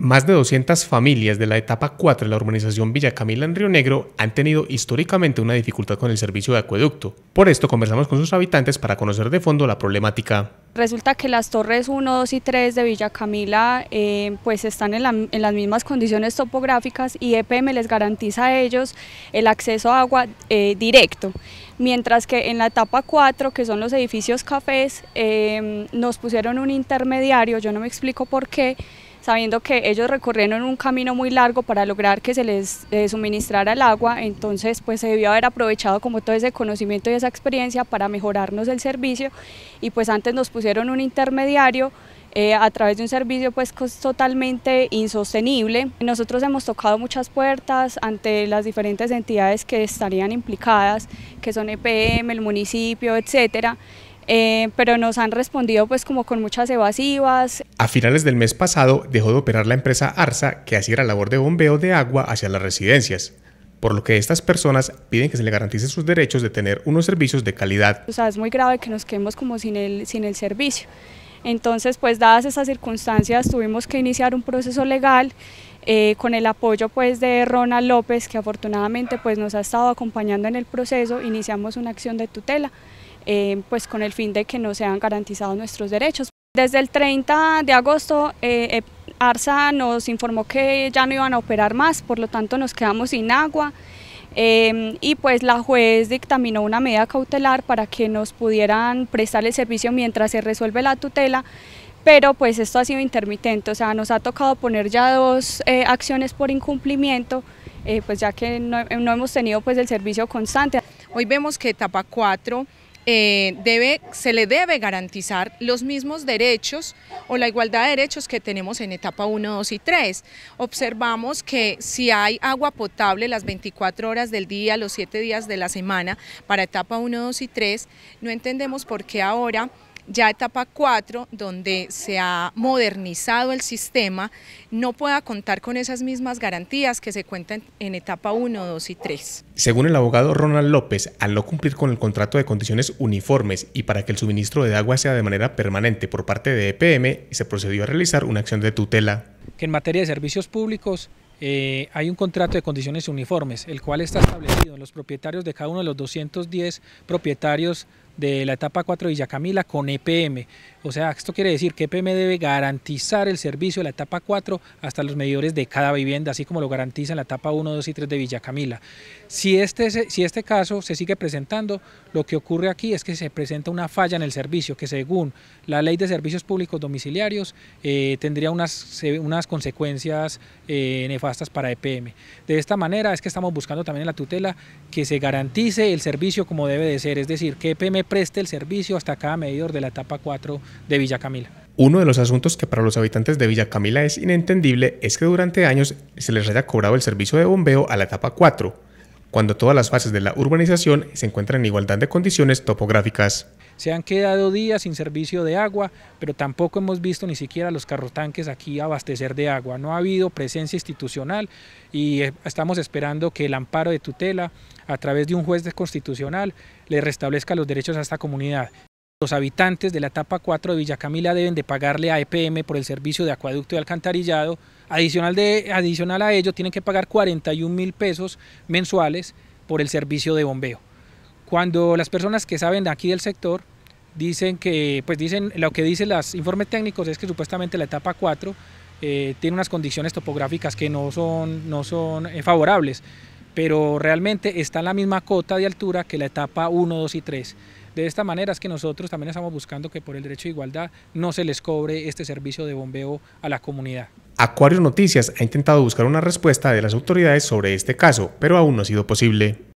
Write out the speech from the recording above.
Más de 200 familias de la etapa 4 de la urbanización Villa Camila en Río Negro han tenido históricamente una dificultad con el servicio de acueducto. Por esto conversamos con sus habitantes para conocer de fondo la problemática. Resulta que las torres 1, 2 y 3 de Villa Camila eh, pues están en, las mismas condiciones topográficas y EPM les garantiza a ellos el acceso a agua eh, directo. Mientras que en la etapa 4, que son los edificios cafés, eh, nos pusieron un intermediario, yo no me explico por qué, sabiendo que ellos recorrieron un camino muy largo para lograr que se les eh, suministrara el agua, entonces pues se debió haber aprovechado como todo ese conocimiento y esa experiencia para mejorarnos el servicio y pues antes nos pusieron un intermediario eh, a través de un servicio pues totalmente insostenible. Nosotros hemos tocado muchas puertas ante las diferentes entidades que estarían implicadas, que son EPM, el municipio, etcétera. Eh, pero nos han respondido pues como con muchas evasivas. A finales del mes pasado dejó de operar la empresa Arsa que hacía la labor de bombeo de agua hacia las residencias por lo que estas personas piden que se les garantice sus derechos de tener unos servicios de calidad. O sea, es muy grave que nos quedemos como sin el, sin el servicio. Entonces, pues dadas esas circunstancias, tuvimos que iniciar un proceso legal eh, con el apoyo pues de Rona López, que afortunadamente pues nos ha estado acompañando en el proceso, iniciamos una acción de tutela eh, pues con el fin de que no sean garantizados nuestros derechos. Desde el 30 de agosto eh, eh, ARSA nos informó que ya no iban a operar más, por lo tanto nos quedamos sin agua em, y pues la juez dictaminó una medida cautelar para que nos pudieran prestar el servicio mientras se resuelve la tutela, pero pues esto ha sido intermitente, o sea nos ha tocado poner ya dos acciones por incumplimiento, pues ya que no, hemos tenido pues el servicio constante. Hoy vemos que etapa 4... Eh, se le debe garantizar los mismos derechos o la igualdad de derechos que tenemos en etapa 1, 2 y 3. Observamos que si hay agua potable las 24 horas del día, los 7 días de la semana, para etapa 1, 2 y 3, no entendemos por qué ahora ya etapa 4, donde se ha modernizado el sistema, no pueda contar con esas mismas garantías que se cuentan en etapa 1, 2 y 3. Según el abogado Ronald López, al no cumplir con el contrato de condiciones uniformes y para que el suministro de agua sea de manera permanente por parte de EPM, se procedió a realizar una acción de tutela. Que en materia de servicios públicos eh, hay un contrato de condiciones uniformes, el cual está establecido en los propietarios de cada uno de los 210 propietarios de la etapa 4 de Villa Camila con EPM. O sea, esto quiere decir que EPM debe garantizar el servicio de la etapa 4 hasta los medidores de cada vivienda, así como lo garantiza en la etapa 1, 2 y 3 de Villa Camila. Si este, si este caso se sigue presentando, lo que ocurre aquí es que se presenta una falla en el servicio, que según la ley de servicios públicos domiciliarios eh, tendría unas, unas consecuencias eh, nefastas para EPM. De esta manera es que estamos buscando también en la tutela que se garantice el servicio como debe de ser, es decir, que EPM preste el servicio hasta cada medidor de la etapa 4 de Villa Camila. Uno de los asuntos que para los habitantes de Villa Camila es inentendible es que durante años se les haya cobrado el servicio de bombeo a la etapa 4, cuando todas las fases de la urbanización se encuentran en igualdad de condiciones topográficas. Se han quedado días sin servicio de agua, pero tampoco hemos visto ni siquiera los tanques aquí abastecer de agua. No ha habido presencia institucional y eh, estamos esperando que el amparo de tutela a través de un juez constitucional le restablezca los derechos a esta comunidad. Los habitantes de la etapa 4 de Villa Camila deben de pagarle a EPM por el servicio de acueducto y alcantarillado. Adicional, de, adicional a ello, tienen que pagar 41 mil pesos mensuales por el servicio de bombeo. Cuando las personas que saben de aquí del sector dicen que, pues dicen, lo que dicen los informes técnicos es que supuestamente la etapa 4 eh, tiene unas condiciones topográficas que no son, no son eh, favorables, pero realmente está en la misma cota de altura que la etapa 1, 2 y 3. De esta manera es que nosotros también estamos buscando que por el derecho de igualdad no se les cobre este servicio de bombeo a la comunidad. Acuario Noticias ha intentado buscar una respuesta de las autoridades sobre este caso, pero aún no ha sido posible.